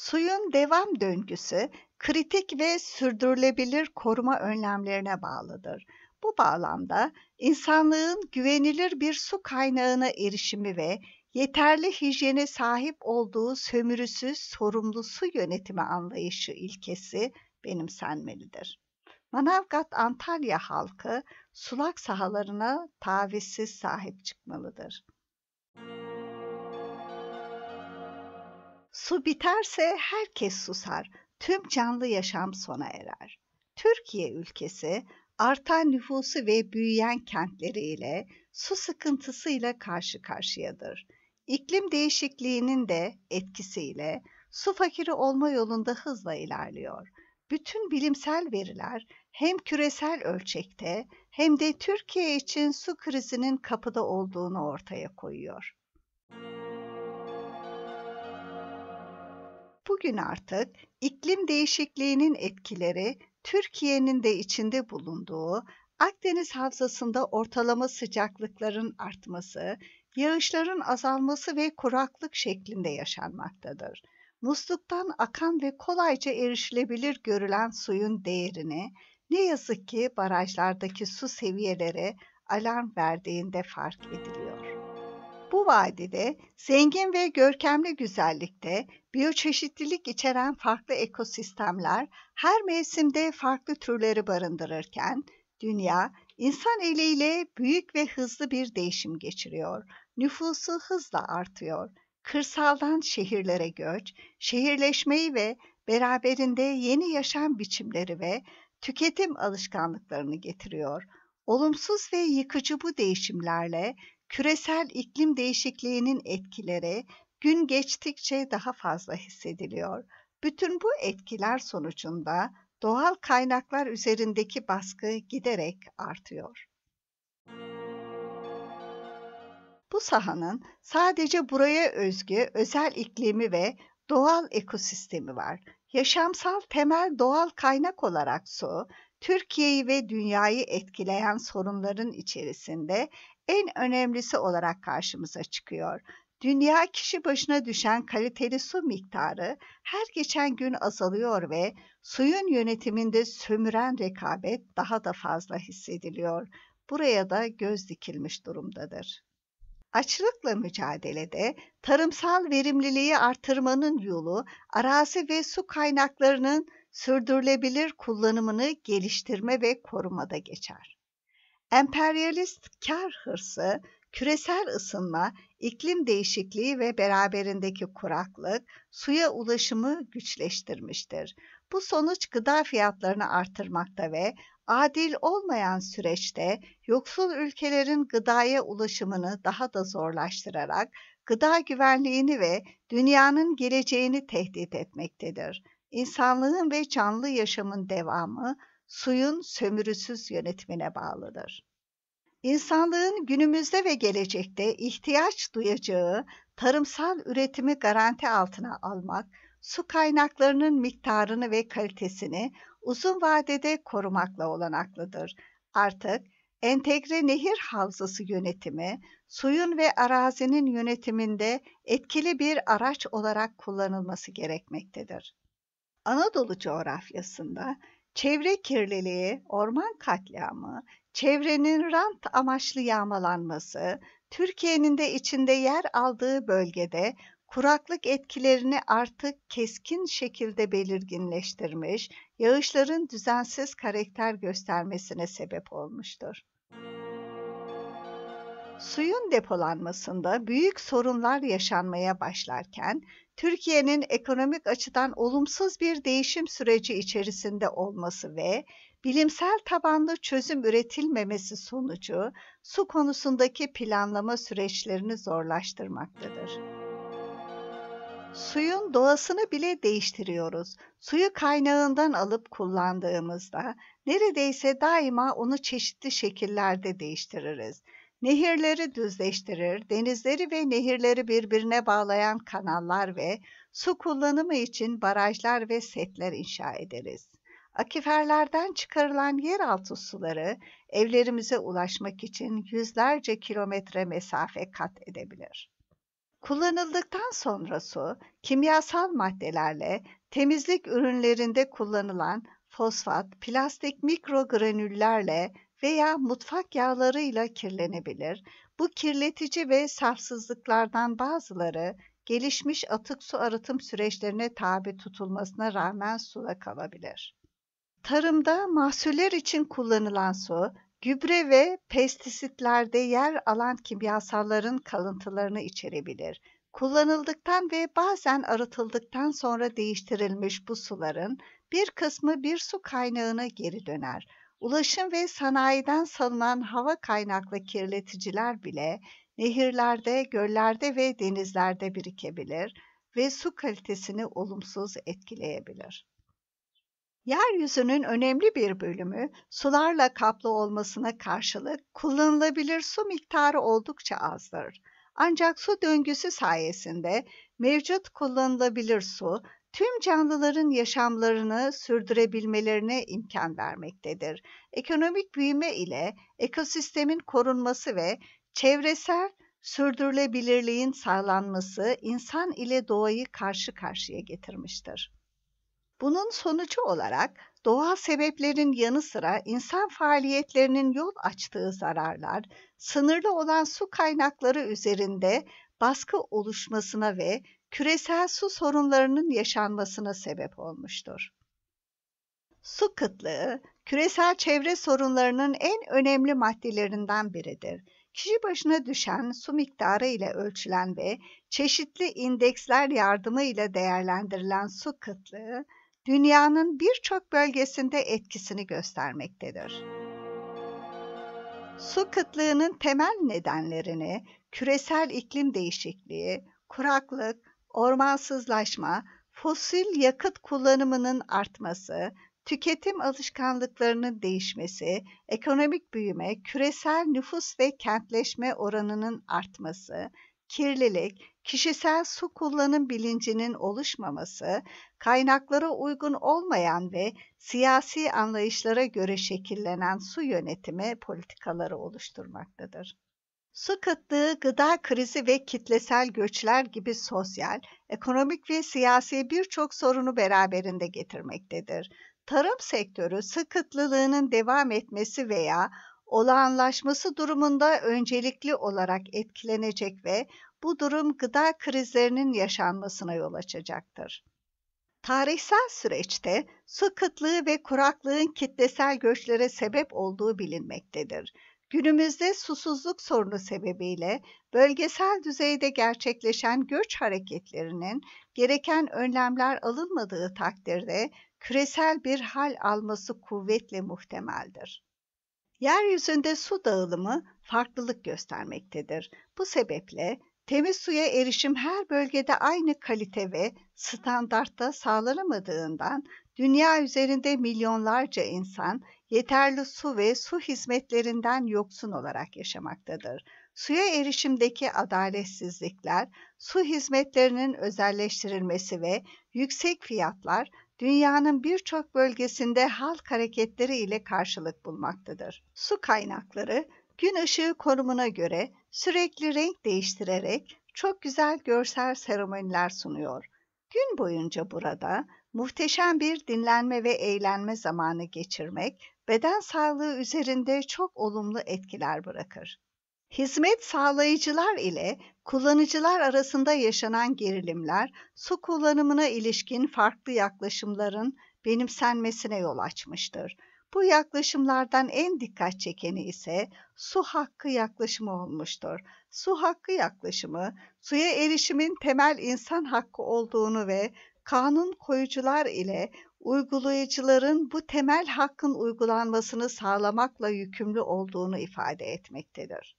Suyun devam döngüsü kritik ve sürdürülebilir koruma önlemlerine bağlıdır. Bu bağlamda insanlığın güvenilir bir su kaynağına erişimi ve yeterli hijyene sahip olduğu sömürüsüz sorumlu su yönetimi anlayışı ilkesi benimsenmelidir. Manavgat Antalya halkı sulak sahalarına tavizsiz sahip çıkmalıdır. Müzik Su biterse herkes susar, tüm canlı yaşam sona erer. Türkiye ülkesi artan nüfusu ve büyüyen kentleriyle su sıkıntısıyla karşı karşıyadır. İklim değişikliğinin de etkisiyle su fakiri olma yolunda hızla ilerliyor. Bütün bilimsel veriler hem küresel ölçekte hem de Türkiye için su krizinin kapıda olduğunu ortaya koyuyor. bugün artık iklim değişikliğinin etkileri Türkiye'nin de içinde bulunduğu Akdeniz havzasında ortalama sıcaklıkların artması, yağışların azalması ve kuraklık şeklinde yaşanmaktadır. Musluktan akan ve kolayca erişilebilir görülen suyun değerini ne yazık ki barajlardaki su seviyeleri alarm verdiğinde fark ediliyor. Bu vadide zengin ve görkemli güzellikte biyoçeşitlilik içeren farklı ekosistemler her mevsimde farklı türleri barındırırken dünya insan eliyle büyük ve hızlı bir değişim geçiriyor. Nüfusu hızla artıyor. Kırsaldan şehirlere göç, şehirleşmeyi ve beraberinde yeni yaşam biçimleri ve tüketim alışkanlıklarını getiriyor. Olumsuz ve yıkıcı bu değişimlerle küresel iklim değişikliğinin etkileri gün geçtikçe daha fazla hissediliyor. Bütün bu etkiler sonucunda doğal kaynaklar üzerindeki baskı giderek artıyor. Bu sahanın sadece buraya özgü özel iklimi ve doğal ekosistemi var. Yaşamsal temel doğal kaynak olarak su, Türkiye'yi ve dünyayı etkileyen sorunların içerisinde en önemlisi olarak karşımıza çıkıyor. Dünya kişi başına düşen kaliteli su miktarı her geçen gün azalıyor ve suyun yönetiminde sömüren rekabet daha da fazla hissediliyor. Buraya da göz dikilmiş durumdadır. Açlıkla mücadelede tarımsal verimliliği artırmanın yolu arazi ve su kaynaklarının sürdürülebilir kullanımını geliştirme ve korumada geçer. Emperyalist kar hırsı, küresel ısınma, iklim değişikliği ve beraberindeki kuraklık suya ulaşımı güçleştirmiştir. Bu sonuç gıda fiyatlarını artırmakta ve adil olmayan süreçte yoksul ülkelerin gıdaya ulaşımını daha da zorlaştırarak gıda güvenliğini ve dünyanın geleceğini tehdit etmektedir. İnsanlığın ve canlı yaşamın devamı suyun sömürüsüz yönetimine bağlıdır. İnsanlığın günümüzde ve gelecekte ihtiyaç duyacağı tarımsal üretimi garanti altına almak, su kaynaklarının miktarını ve kalitesini uzun vadede korumakla olanaklıdır. Artık entegre nehir havzası yönetimi, suyun ve arazinin yönetiminde etkili bir araç olarak kullanılması gerekmektedir. Anadolu coğrafyasında çevre kirliliği, orman katliamı, çevrenin rant amaçlı yağmalanması, Türkiye'nin de içinde yer aldığı bölgede kuraklık etkilerini artık keskin şekilde belirginleştirmiş, yağışların düzensiz karakter göstermesine sebep olmuştur. Suyun depolanmasında büyük sorunlar yaşanmaya başlarken Türkiye'nin ekonomik açıdan olumsuz bir değişim süreci içerisinde olması ve bilimsel tabanlı çözüm üretilmemesi sonucu su konusundaki planlama süreçlerini zorlaştırmaktadır. Suyun doğasını bile değiştiriyoruz. Suyu kaynağından alıp kullandığımızda neredeyse daima onu çeşitli şekillerde değiştiririz. Nehirleri düzleştirir, denizleri ve nehirleri birbirine bağlayan kanallar ve su kullanımı için barajlar ve setler inşa ederiz. Akiferlerden çıkarılan yeraltı suları evlerimize ulaşmak için yüzlerce kilometre mesafe kat edebilir. Kullanıldıktan sonra su, kimyasal maddelerle temizlik ürünlerinde kullanılan fosfat, plastik mikrogranüllerle veya mutfak yağlarıyla kirlenebilir. Bu kirletici ve safsızlıklardan bazıları gelişmiş atık su arıtım süreçlerine tabi tutulmasına rağmen sula kalabilir. Tarımda mahsuller için kullanılan su, gübre ve pestisitlerde yer alan kimyasalların kalıntılarını içerebilir. Kullanıldıktan ve bazen arıtıldıktan sonra değiştirilmiş bu suların bir kısmı bir su kaynağına geri döner. Ulaşım ve sanayiden salınan hava kaynaklı kirleticiler bile nehirlerde, göllerde ve denizlerde birikebilir ve su kalitesini olumsuz etkileyebilir. Yeryüzünün önemli bir bölümü sularla kaplı olmasına karşılık kullanılabilir su miktarı oldukça azdır. Ancak su döngüsü sayesinde mevcut kullanılabilir su tüm canlıların yaşamlarını sürdürebilmelerine imkan vermektedir. Ekonomik büyüme ile ekosistemin korunması ve çevresel sürdürülebilirliğin sağlanması insan ile doğayı karşı karşıya getirmiştir. Bunun sonucu olarak doğal sebeplerin yanı sıra insan faaliyetlerinin yol açtığı zararlar, sınırlı olan su kaynakları üzerinde baskı oluşmasına ve küresel su sorunlarının yaşanmasına sebep olmuştur. Su kıtlığı, küresel çevre sorunlarının en önemli maddelerinden biridir. Kişi başına düşen su miktarı ile ölçülen ve çeşitli indeksler yardımı ile değerlendirilen su kıtlığı, dünyanın birçok bölgesinde etkisini göstermektedir. Su kıtlığının temel nedenlerini küresel iklim değişikliği, kuraklık, ormansızlaşma, fosil yakıt kullanımının artması, tüketim alışkanlıklarının değişmesi, ekonomik büyüme, küresel nüfus ve kentleşme oranının artması, kirlilik, kişisel su kullanım bilincinin oluşmaması, kaynaklara uygun olmayan ve siyasi anlayışlara göre şekillenen su yönetimi politikaları oluşturmaktadır. Su kıtlığı, gıda krizi ve kitlesel göçler gibi sosyal, ekonomik ve siyasi birçok sorunu beraberinde getirmektedir. Tarım sektörü su kıtlılığının devam etmesi veya olağanlaşması durumunda öncelikli olarak etkilenecek ve bu durum gıda krizlerinin yaşanmasına yol açacaktır. Tarihsel süreçte su kıtlığı ve kuraklığın kitlesel göçlere sebep olduğu bilinmektedir. Günümüzde susuzluk sorunu sebebiyle bölgesel düzeyde gerçekleşen göç hareketlerinin gereken önlemler alınmadığı takdirde küresel bir hal alması kuvvetle muhtemeldir. Yeryüzünde su dağılımı farklılık göstermektedir. Bu sebeple temiz suya erişim her bölgede aynı kalite ve standartta sağlanamadığından Dünya üzerinde milyonlarca insan yeterli su ve su hizmetlerinden yoksun olarak yaşamaktadır. Suya erişimdeki adaletsizlikler, su hizmetlerinin özelleştirilmesi ve yüksek fiyatlar dünyanın birçok bölgesinde halk hareketleri ile karşılık bulmaktadır. Su kaynakları gün ışığı konumuna göre sürekli renk değiştirerek çok güzel görsel seremoniler sunuyor. Gün boyunca burada Muhteşem bir dinlenme ve eğlenme zamanı geçirmek beden sağlığı üzerinde çok olumlu etkiler bırakır. Hizmet sağlayıcılar ile kullanıcılar arasında yaşanan gerilimler su kullanımına ilişkin farklı yaklaşımların benimsenmesine yol açmıştır. Bu yaklaşımlardan en dikkat çekeni ise su hakkı yaklaşımı olmuştur. Su hakkı yaklaşımı, suya erişimin temel insan hakkı olduğunu ve kanun koyucular ile uygulayıcıların bu temel hakkın uygulanmasını sağlamakla yükümlü olduğunu ifade etmektedir.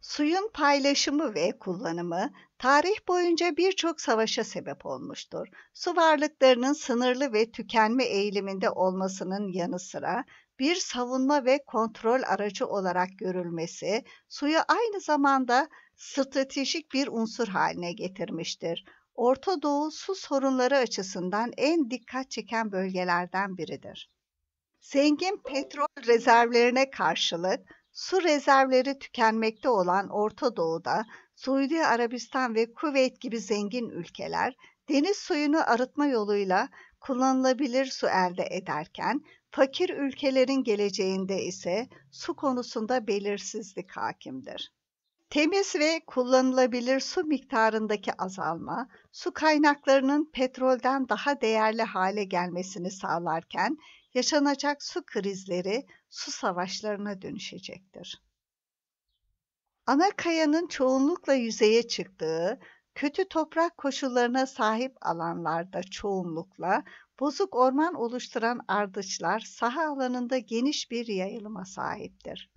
Suyun paylaşımı ve kullanımı tarih boyunca birçok savaşa sebep olmuştur. Su varlıklarının sınırlı ve tükenme eğiliminde olmasının yanı sıra bir savunma ve kontrol aracı olarak görülmesi suyu aynı zamanda stratejik bir unsur haline getirmiştir. Orta Doğu su sorunları açısından en dikkat çeken bölgelerden biridir. Zengin petrol rezervlerine karşılık su rezervleri tükenmekte olan Orta Doğu'da Suudi Arabistan ve Kuveyt gibi zengin ülkeler deniz suyunu arıtma yoluyla kullanılabilir su elde ederken fakir ülkelerin geleceğinde ise su konusunda belirsizlik hakimdir. Temiz ve kullanılabilir su miktarındaki azalma, su kaynaklarının petrolden daha değerli hale gelmesini sağlarken yaşanacak su krizleri su savaşlarına dönüşecektir. Ana kayanın çoğunlukla yüzeye çıktığı, kötü toprak koşullarına sahip alanlarda çoğunlukla bozuk orman oluşturan ardıçlar saha alanında geniş bir yayılıma sahiptir.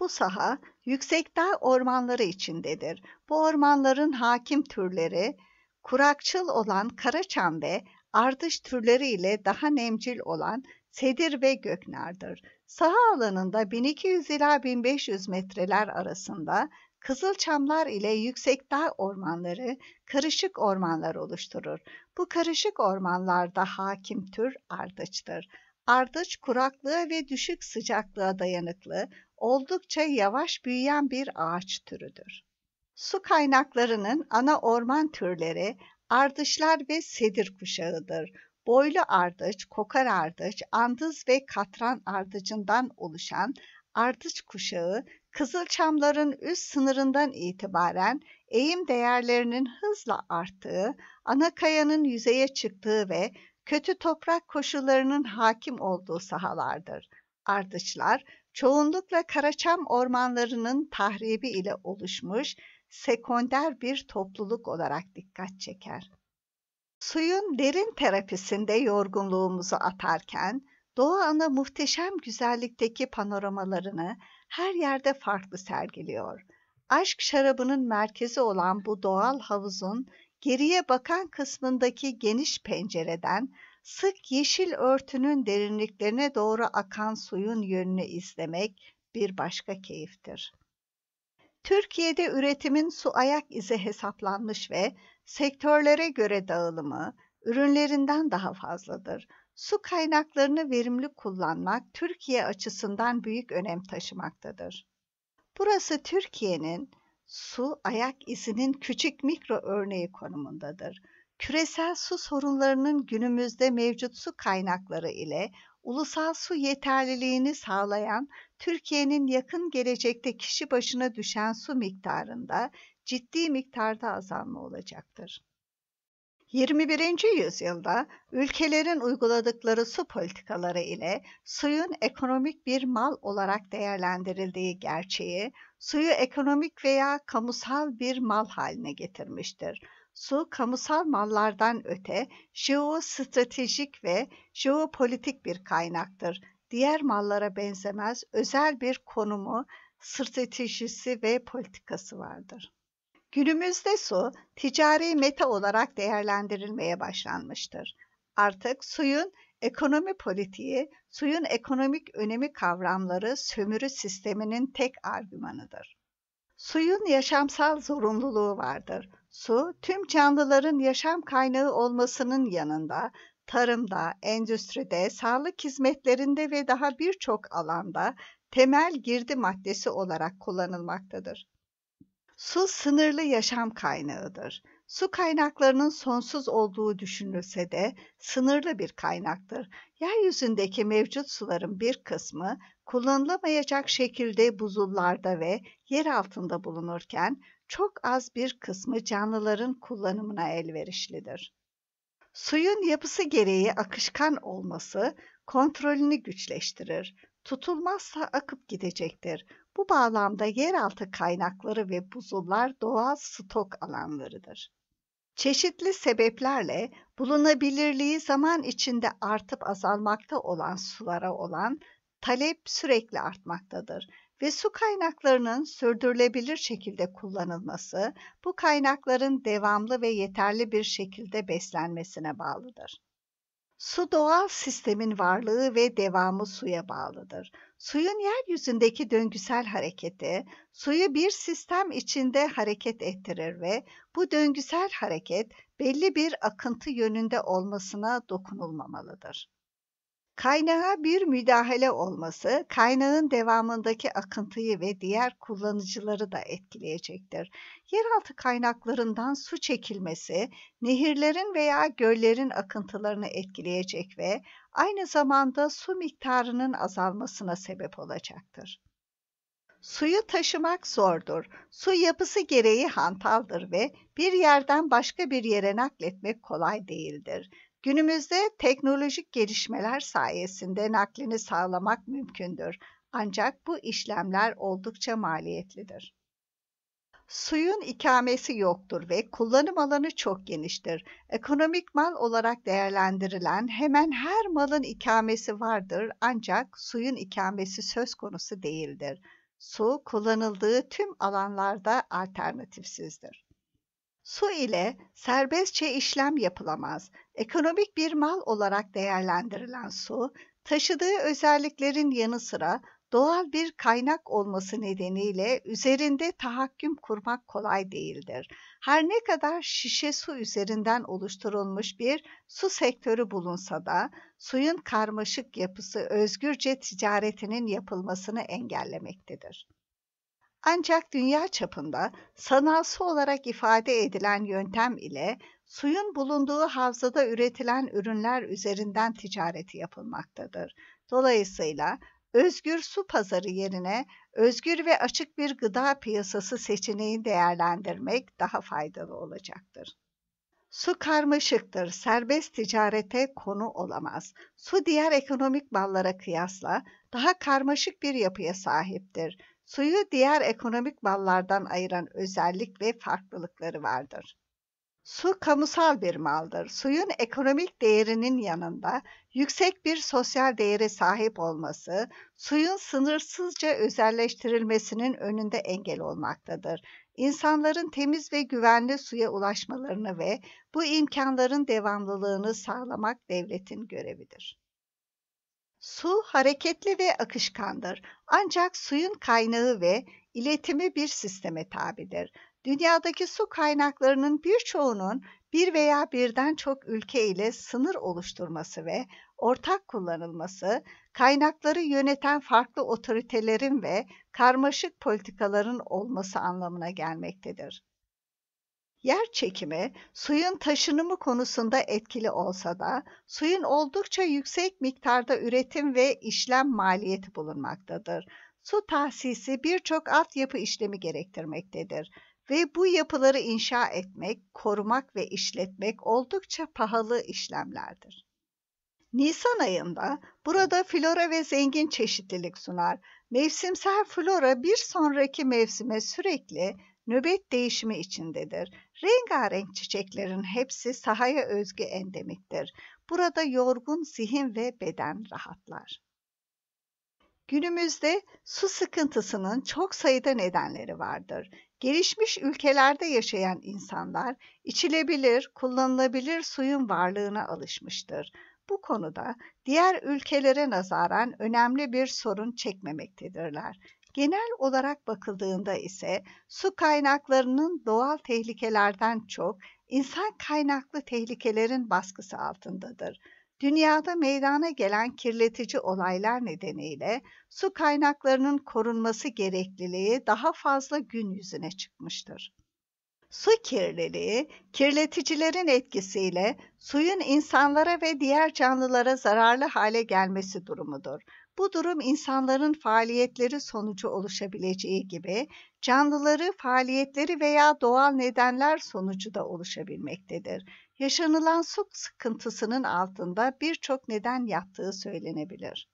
Bu saha yüksekdağ ormanları içindedir. Bu ormanların hakim türleri kurakçıl olan karaçam ve ardış türleri ile daha nemcil olan sedir ve göknardır. Saha alanında 1200 ila 1500 metreler arasında Kızılçamlar ile yüksekdağ ormanları karışık ormanlar oluşturur. Bu karışık ormanlarda hakim tür ardıçtır. Ardıç kuraklığa ve düşük sıcaklığa dayanıklı, oldukça yavaş büyüyen bir ağaç türüdür. Su kaynaklarının ana orman türleri ardışlar ve sedir kuşağıdır. Boylu ardıç, kokar ardıç, andız ve katran ardıcından oluşan ardıç kuşağı Kızılçamların üst sınırından itibaren eğim değerlerinin hızla arttığı, ana kayanın yüzeye çıktığı ve kötü toprak koşullarının hakim olduğu sahalardır. Ardıçlar çoğunlukla Karaçam ormanlarının tahribi ile oluşmuş sekonder bir topluluk olarak dikkat çeker. Suyun derin terapisinde yorgunluğumuzu atarken Doğa Ana muhteşem güzellikteki panoramalarını her yerde farklı sergiliyor. Aşk şarabının merkezi olan bu doğal havuzun geriye bakan kısmındaki geniş pencereden sık yeşil örtünün derinliklerine doğru akan suyun yönünü izlemek bir başka keyiftir. Türkiye'de üretimin su ayak izi hesaplanmış ve sektörlere göre dağılımı ürünlerinden daha fazladır. Su kaynaklarını verimli kullanmak Türkiye açısından büyük önem taşımaktadır. Burası Türkiye'nin su ayak izinin küçük mikro örneği konumundadır küresel su sorunlarının günümüzde mevcut su kaynakları ile ulusal su yeterliliğini sağlayan Türkiye'nin yakın gelecekte kişi başına düşen su miktarında ciddi miktarda azalma olacaktır. 21. yüzyılda ülkelerin uyguladıkları su politikaları ile suyun ekonomik bir mal olarak değerlendirildiği gerçeği, suyu ekonomik veya kamusal bir mal haline getirmiştir su kamusal mallardan öte jeostratejik ve jeopolitik bir kaynaktır. Diğer mallara benzemez özel bir konumu, stratejisi ve politikası vardır. Günümüzde su ticari meta olarak değerlendirilmeye başlanmıştır. Artık suyun ekonomi politiği, suyun ekonomik önemi kavramları sömürü sisteminin tek argümanıdır. Suyun yaşamsal zorunluluğu vardır. Su, tüm canlıların yaşam kaynağı olmasının yanında tarımda, endüstride, sağlık hizmetlerinde ve daha birçok alanda temel girdi maddesi olarak kullanılmaktadır. Su sınırlı yaşam kaynağıdır. Su kaynaklarının sonsuz olduğu düşünülse de sınırlı bir kaynaktır. Yeryüzündeki mevcut suların bir kısmı kullanılamayacak şekilde buzullarda ve yer altında bulunurken çok az bir kısmı canlıların kullanımına elverişlidir. Suyun yapısı gereği akışkan olması kontrolünü güçleştirir. Tutulmazsa akıp gidecektir. Bu bağlamda yeraltı kaynakları ve buzullar doğal stok alanlarıdır. Çeşitli sebeplerle bulunabilirliği zaman içinde artıp azalmakta olan sulara olan talep sürekli artmaktadır ve su kaynaklarının sürdürülebilir şekilde kullanılması bu kaynakların devamlı ve yeterli bir şekilde beslenmesine bağlıdır. Su doğal sistemin varlığı ve devamı suya bağlıdır. Suyun yeryüzündeki döngüsel hareketi, suyu bir sistem içinde hareket ettirir ve bu döngüsel hareket belli bir akıntı yönünde olmasına dokunulmamalıdır. Kaynağa bir müdahale olması kaynağın devamındaki akıntıyı ve diğer kullanıcıları da etkileyecektir. Yeraltı kaynaklarından su çekilmesi nehirlerin veya göllerin akıntılarını etkileyecek ve aynı zamanda su miktarının azalmasına sebep olacaktır. Suyu taşımak zordur. Su yapısı gereği hantaldır ve bir yerden başka bir yere nakletmek kolay değildir. Günümüzde teknolojik gelişmeler sayesinde naklini sağlamak mümkündür. Ancak bu işlemler oldukça maliyetlidir. Suyun ikamesi yoktur ve kullanım alanı çok geniştir. Ekonomik mal olarak değerlendirilen hemen her malın ikamesi vardır ancak suyun ikamesi söz konusu değildir. Su kullanıldığı tüm alanlarda alternatifsizdir su ile serbestçe işlem yapılamaz. Ekonomik bir mal olarak değerlendirilen su, taşıdığı özelliklerin yanı sıra doğal bir kaynak olması nedeniyle üzerinde tahakküm kurmak kolay değildir. Her ne kadar şişe su üzerinden oluşturulmuş bir su sektörü bulunsa da suyun karmaşık yapısı özgürce ticaretinin yapılmasını engellemektedir. Ancak dünya çapında sanal su olarak ifade edilen yöntem ile suyun bulunduğu havzada üretilen ürünler üzerinden ticareti yapılmaktadır. Dolayısıyla özgür su pazarı yerine özgür ve açık bir gıda piyasası seçeneğini değerlendirmek daha faydalı olacaktır. Su karmaşıktır, serbest ticarete konu olamaz. Su diğer ekonomik mallara kıyasla daha karmaşık bir yapıya sahiptir suyu diğer ekonomik mallardan ayıran özellik ve farklılıkları vardır. Su kamusal bir maldır. Suyun ekonomik değerinin yanında yüksek bir sosyal değere sahip olması, suyun sınırsızca özelleştirilmesinin önünde engel olmaktadır. İnsanların temiz ve güvenli suya ulaşmalarını ve bu imkanların devamlılığını sağlamak devletin görevidir. Su hareketli ve akışkandır. Ancak suyun kaynağı ve iletimi bir sisteme tabidir. Dünyadaki su kaynaklarının birçoğunun bir veya birden çok ülke ile sınır oluşturması ve ortak kullanılması, kaynakları yöneten farklı otoritelerin ve karmaşık politikaların olması anlamına gelmektedir. Yer çekimi suyun taşınımı konusunda etkili olsa da suyun oldukça yüksek miktarda üretim ve işlem maliyeti bulunmaktadır. Su tahsisi birçok altyapı işlemi gerektirmektedir ve bu yapıları inşa etmek, korumak ve işletmek oldukça pahalı işlemlerdir. Nisan ayında burada flora ve zengin çeşitlilik sunar. Mevsimsel flora bir sonraki mevsime sürekli nöbet değişimi içindedir Rengarenk çiçeklerin hepsi sahaya özgü endemiktir. Burada yorgun zihin ve beden rahatlar. Günümüzde su sıkıntısının çok sayıda nedenleri vardır. Gelişmiş ülkelerde yaşayan insanlar içilebilir, kullanılabilir suyun varlığına alışmıştır. Bu konuda diğer ülkelere nazaran önemli bir sorun çekmemektedirler. Genel olarak bakıldığında ise su kaynaklarının doğal tehlikelerden çok insan kaynaklı tehlikelerin baskısı altındadır. Dünyada meydana gelen kirletici olaylar nedeniyle su kaynaklarının korunması gerekliliği daha fazla gün yüzüne çıkmıştır. Su kirliliği, kirleticilerin etkisiyle suyun insanlara ve diğer canlılara zararlı hale gelmesi durumudur. Bu durum insanların faaliyetleri sonucu oluşabileceği gibi canlıları faaliyetleri veya doğal nedenler sonucu da oluşabilmektedir. Yaşanılan su sıkıntısının altında birçok neden yattığı söylenebilir.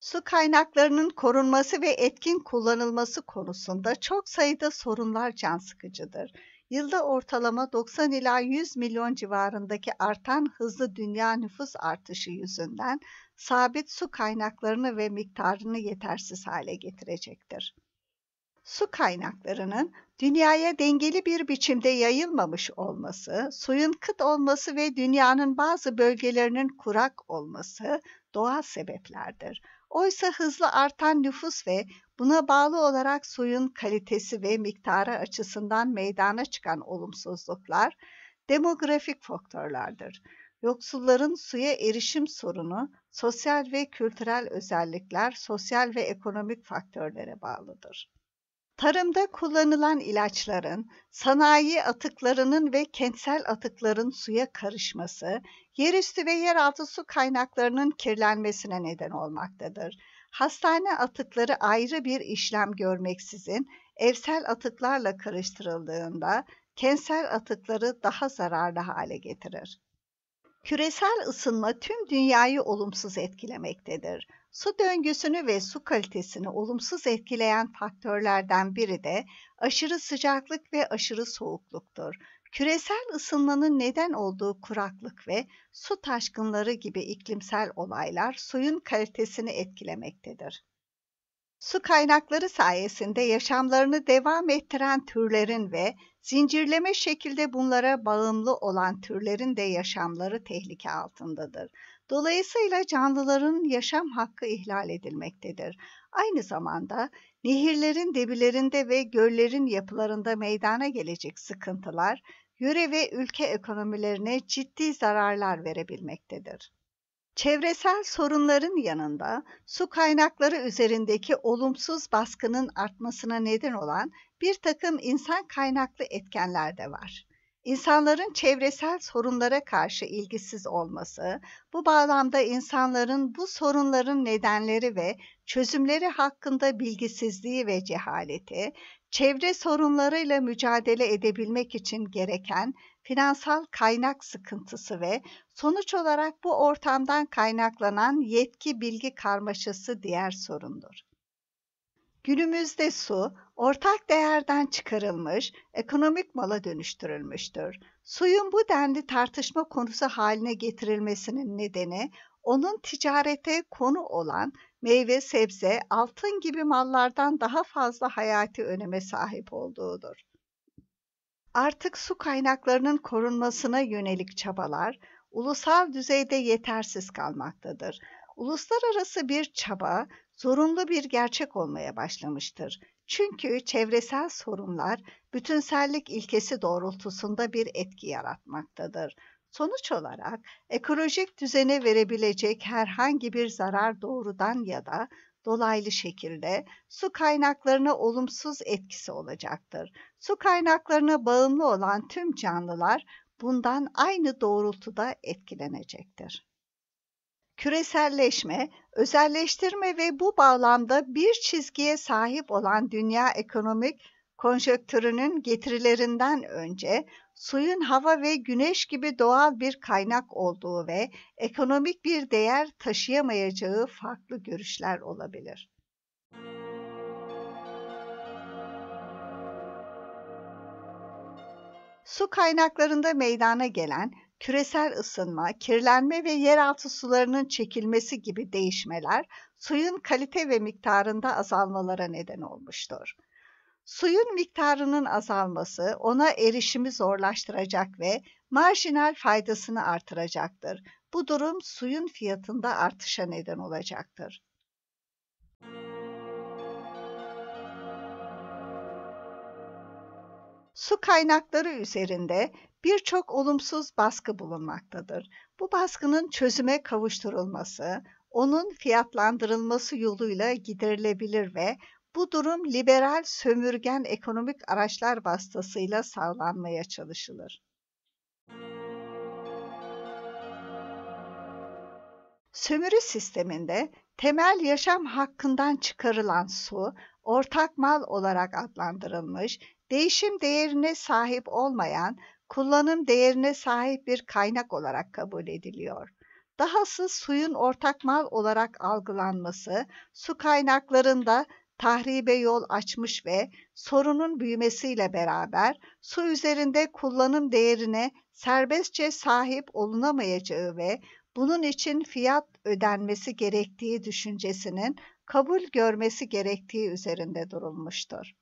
Su kaynaklarının korunması ve etkin kullanılması konusunda çok sayıda sorunlar can sıkıcıdır yılda ortalama 90 ila 100 milyon civarındaki artan hızlı dünya nüfus artışı yüzünden sabit su kaynaklarını ve miktarını yetersiz hale getirecektir. Su kaynaklarının dünyaya dengeli bir biçimde yayılmamış olması, suyun kıt olması ve dünyanın bazı bölgelerinin kurak olması doğal sebeplerdir. Oysa hızlı artan nüfus ve buna bağlı olarak suyun kalitesi ve miktarı açısından meydana çıkan olumsuzluklar demografik faktörlerdir. Yoksulların suya erişim sorunu sosyal ve kültürel özellikler, sosyal ve ekonomik faktörlere bağlıdır. Tarımda kullanılan ilaçların, sanayi atıklarının ve kentsel atıkların suya karışması, yerüstü ve yeraltı su kaynaklarının kirlenmesine neden olmaktadır. Hastane atıkları ayrı bir işlem görmeksizin evsel atıklarla karıştırıldığında kentsel atıkları daha zararlı hale getirir. Küresel ısınma tüm dünyayı olumsuz etkilemektedir. Su döngüsünü ve su kalitesini olumsuz etkileyen faktörlerden biri de aşırı sıcaklık ve aşırı soğukluktur. Küresel ısınmanın neden olduğu kuraklık ve su taşkınları gibi iklimsel olaylar suyun kalitesini etkilemektedir. Su kaynakları sayesinde yaşamlarını devam ettiren türlerin ve zincirleme şekilde bunlara bağımlı olan türlerin de yaşamları tehlike altındadır. Dolayısıyla canlıların yaşam hakkı ihlal edilmektedir. Aynı zamanda nehirlerin debilerinde ve göllerin yapılarında meydana gelecek sıkıntılar yöre ve ülke ekonomilerine ciddi zararlar verebilmektedir. Çevresel sorunların yanında su kaynakları üzerindeki olumsuz baskının artmasına neden olan bir takım insan kaynaklı etkenler de var. İnsanların çevresel sorunlara karşı ilgisiz olması, bu bağlamda insanların bu sorunların nedenleri ve çözümleri hakkında bilgisizliği ve cehaleti, çevre sorunlarıyla mücadele edebilmek için gereken finansal kaynak sıkıntısı ve sonuç olarak bu ortamdan kaynaklanan yetki bilgi karmaşası diğer sorundur. Günümüzde su ortak değerden çıkarılmış, ekonomik mala dönüştürülmüştür. Suyun bu denli tartışma konusu haline getirilmesinin nedeni onun ticarete konu olan meyve, sebze, altın gibi mallardan daha fazla hayati öneme sahip olduğudur. Artık su kaynaklarının korunmasına yönelik çabalar ulusal düzeyde yetersiz kalmaktadır. Uluslararası bir çaba zorunlu bir gerçek olmaya başlamıştır. Çünkü çevresel sorunlar bütünsellik ilkesi doğrultusunda bir etki yaratmaktadır. Sonuç olarak ekolojik düzene verebilecek herhangi bir zarar doğrudan ya da dolaylı şekilde su kaynaklarına olumsuz etkisi olacaktır. Su kaynaklarına bağımlı olan tüm canlılar bundan aynı doğrultuda etkilenecektir küreselleşme, özelleştirme ve bu bağlamda bir çizgiye sahip olan dünya ekonomik konjöktürünün getirilerinden önce suyun hava ve güneş gibi doğal bir kaynak olduğu ve ekonomik bir değer taşıyamayacağı farklı görüşler olabilir. Su kaynaklarında meydana gelen küresel ısınma, kirlenme ve yeraltı sularının çekilmesi gibi değişmeler suyun kalite ve miktarında azalmalara neden olmuştur. Suyun miktarının azalması ona erişimi zorlaştıracak ve marjinal faydasını artıracaktır. Bu durum suyun fiyatında artışa neden olacaktır. Su kaynakları üzerinde birçok olumsuz baskı bulunmaktadır. Bu baskının çözüme kavuşturulması, onun fiyatlandırılması yoluyla giderilebilir ve bu durum liberal sömürgen ekonomik araçlar vasıtasıyla sağlanmaya çalışılır. Sömürü sisteminde temel yaşam hakkından çıkarılan su, ortak mal olarak adlandırılmış, değişim değerine sahip olmayan, kullanım değerine sahip bir kaynak olarak kabul ediliyor. Dahası suyun ortak mal olarak algılanması, su kaynaklarında tahribe yol açmış ve sorunun büyümesiyle beraber su üzerinde kullanım değerine serbestçe sahip olunamayacağı ve bunun için fiyat ödenmesi gerektiği düşüncesinin kabul görmesi gerektiği üzerinde durulmuştur.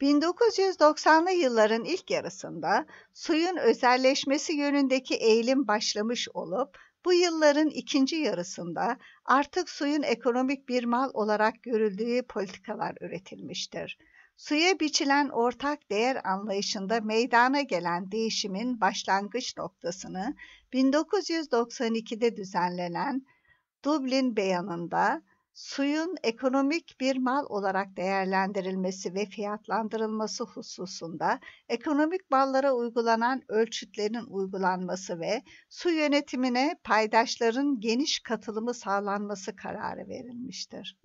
1990'lı yılların ilk yarısında suyun özelleşmesi yönündeki eğilim başlamış olup bu yılların ikinci yarısında artık suyun ekonomik bir mal olarak görüldüğü politikalar üretilmiştir. Suya biçilen ortak değer anlayışında meydana gelen değişimin başlangıç noktasını 1992'de düzenlenen Dublin Beyanı'nda suyun ekonomik bir mal olarak değerlendirilmesi ve fiyatlandırılması hususunda ekonomik mallara uygulanan ölçütlerin uygulanması ve su yönetimine paydaşların geniş katılımı sağlanması kararı verilmiştir.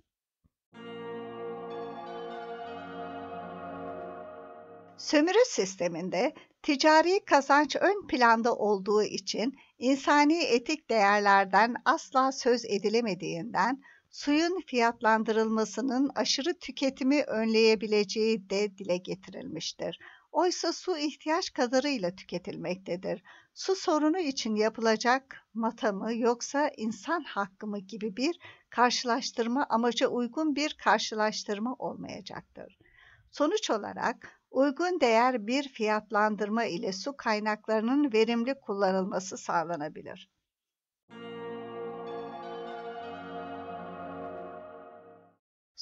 Sömürü sisteminde ticari kazanç ön planda olduğu için insani etik değerlerden asla söz edilemediğinden suyun fiyatlandırılmasının aşırı tüketimi önleyebileceği de dile getirilmiştir. Oysa su ihtiyaç kadarıyla tüketilmektedir. Su sorunu için yapılacak mata mı yoksa insan hakkı mı gibi bir karşılaştırma amaca uygun bir karşılaştırma olmayacaktır. Sonuç olarak uygun değer bir fiyatlandırma ile su kaynaklarının verimli kullanılması sağlanabilir.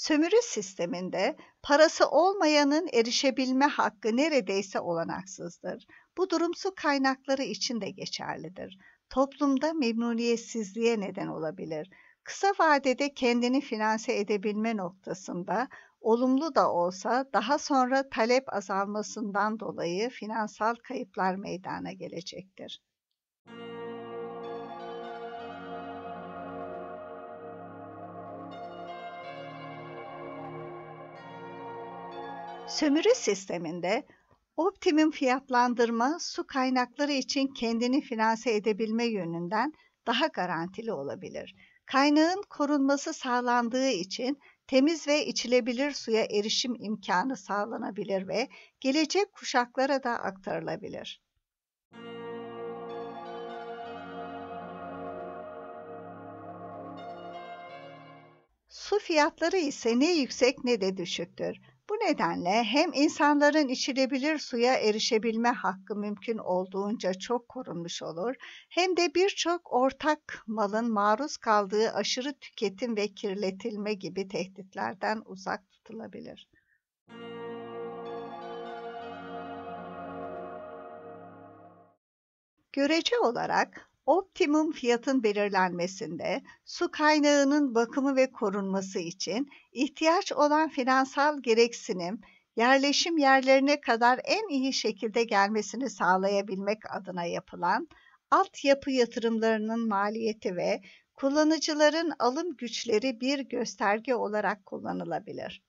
sömürü sisteminde parası olmayanın erişebilme hakkı neredeyse olanaksızdır. Bu durum su kaynakları için de geçerlidir. Toplumda memnuniyetsizliğe neden olabilir. Kısa vadede kendini finanse edebilme noktasında olumlu da olsa daha sonra talep azalmasından dolayı finansal kayıplar meydana gelecektir. Müzik Sömürü sisteminde optimum fiyatlandırma su kaynakları için kendini finanse edebilme yönünden daha garantili olabilir. Kaynağın korunması sağlandığı için temiz ve içilebilir suya erişim imkanı sağlanabilir ve gelecek kuşaklara da aktarılabilir. Su fiyatları ise ne yüksek ne de düşüktür. Bu nedenle hem insanların içilebilir suya erişebilme hakkı mümkün olduğunca çok korunmuş olur hem de birçok ortak malın maruz kaldığı aşırı tüketim ve kirletilme gibi tehditlerden uzak tutulabilir. Görece olarak optimum fiyatın belirlenmesinde su kaynağının bakımı ve korunması için ihtiyaç olan finansal gereksinim yerleşim yerlerine kadar en iyi şekilde gelmesini sağlayabilmek adına yapılan altyapı yatırımlarının maliyeti ve kullanıcıların alım güçleri bir gösterge olarak kullanılabilir.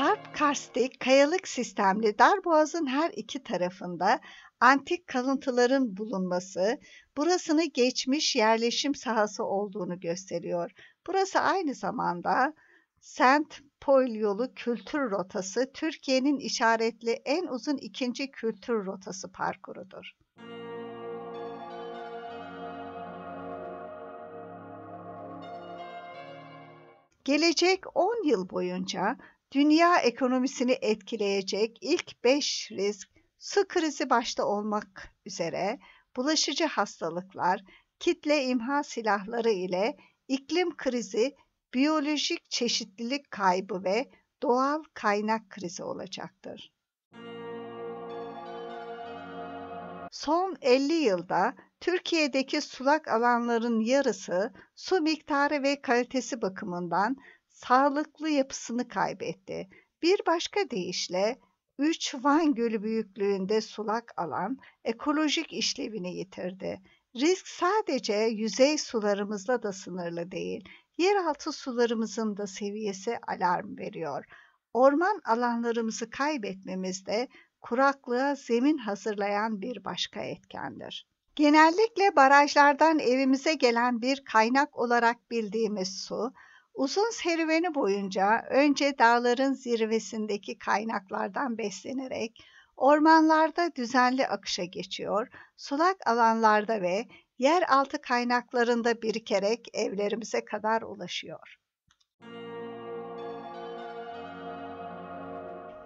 Sarp karstik kayalık sistemli Dar Boğazın her iki tarafında antik kalıntıların bulunması burasını geçmiş yerleşim sahası olduğunu gösteriyor. Burası aynı zamanda Saint Paul yolu kültür rotası Türkiye'nin işaretli en uzun ikinci kültür rotası parkurudur. Gelecek 10 yıl boyunca Dünya ekonomisini etkileyecek ilk 5 risk su krizi başta olmak üzere bulaşıcı hastalıklar, kitle imha silahları ile iklim krizi, biyolojik çeşitlilik kaybı ve doğal kaynak krizi olacaktır. Son 50 yılda Türkiye'deki sulak alanların yarısı su miktarı ve kalitesi bakımından sağlıklı yapısını kaybetti. Bir başka deyişle 3 Van Gölü büyüklüğünde sulak alan ekolojik işlevini yitirdi. Risk sadece yüzey sularımızla da sınırlı değil. Yeraltı sularımızın da seviyesi alarm veriyor. Orman alanlarımızı kaybetmemiz de kuraklığa zemin hazırlayan bir başka etkendir. Genellikle barajlardan evimize gelen bir kaynak olarak bildiğimiz su, Uzun serüveni boyunca önce dağların zirvesindeki kaynaklardan beslenerek ormanlarda düzenli akışa geçiyor, sulak alanlarda ve yeraltı kaynaklarında birikerek evlerimize kadar ulaşıyor.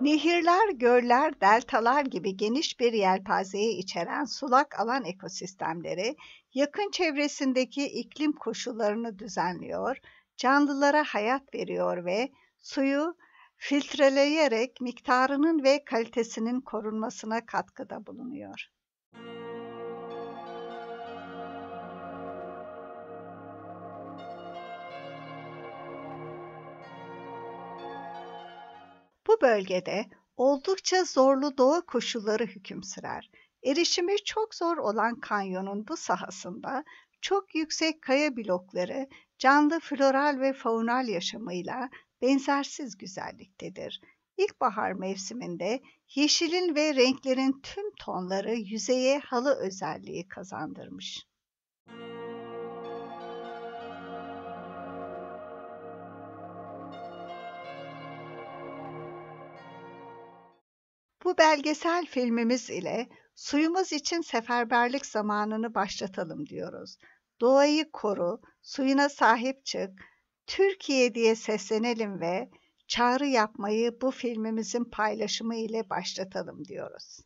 Nehirler, göller, deltalar gibi geniş bir yelpazeyi içeren sulak alan ekosistemleri yakın çevresindeki iklim koşullarını düzenliyor canlılara hayat veriyor ve suyu filtreleyerek miktarının ve kalitesinin korunmasına katkıda bulunuyor. Bu bölgede oldukça zorlu doğa koşulları hüküm sürer. Erişimi çok zor olan kanyonun bu sahasında çok yüksek kaya blokları canlı floral ve faunal yaşamıyla benzersiz güzelliktedir. İlkbahar mevsiminde yeşilin ve renklerin tüm tonları yüzeye halı özelliği kazandırmış. Bu belgesel filmimiz ile suyumuz için seferberlik zamanını başlatalım diyoruz doğayı koru, suyuna sahip çık, Türkiye diye seslenelim ve çağrı yapmayı bu filmimizin paylaşımı ile başlatalım diyoruz.